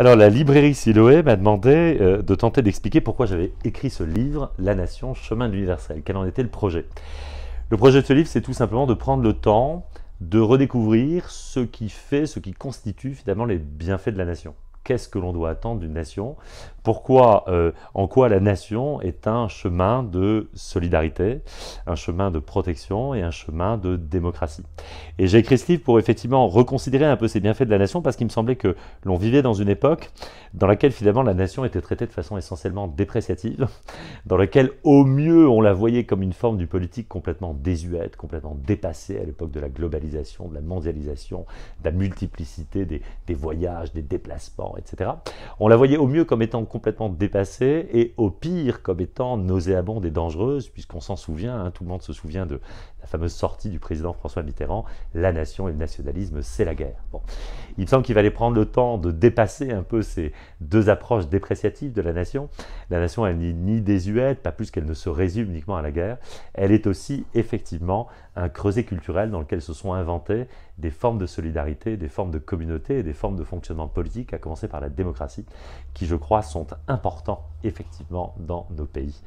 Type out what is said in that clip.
Alors la librairie Siloé m'a demandé euh, de tenter d'expliquer pourquoi j'avais écrit ce livre, La Nation, Chemin de l'Universel. Quel en était le projet Le projet de ce livre, c'est tout simplement de prendre le temps de redécouvrir ce qui fait, ce qui constitue finalement les bienfaits de la nation. Qu'est-ce que l'on doit attendre d'une nation Pourquoi, euh, en quoi la nation est un chemin de solidarité un chemin de protection et un chemin de démocratie. Et j'ai écrit ce livre pour effectivement reconsidérer un peu ces bienfaits de la nation parce qu'il me semblait que l'on vivait dans une époque dans laquelle finalement la nation était traitée de façon essentiellement dépréciative, dans laquelle au mieux on la voyait comme une forme du politique complètement désuète, complètement dépassée à l'époque de la globalisation, de la mondialisation, de la multiplicité des, voyages, des déplacements, etc. On la voyait au mieux comme étant complètement dépassée et au pire comme étant nauséabonde et dangereuse puisqu'on s'en souvient, hein, tout le monde se souvient de la fameuse sortie du président François Mitterrand, la nation et le nationalisme, c'est la guerre. Bon. Il semble qu'il fallait prendre le temps de dépasser un peu ces deux approches dépréciatives de la nation. La nation, elle n'est ni désuète, pas plus qu'elle ne se résume uniquement à la guerre. Elle est aussi effectivement un creuset culturel dans lequel se sont inventées des formes de solidarité, des formes de communauté et des formes de fonctionnement politique, à commencer par la démocratie, qui je crois sont importants effectivement dans nos pays.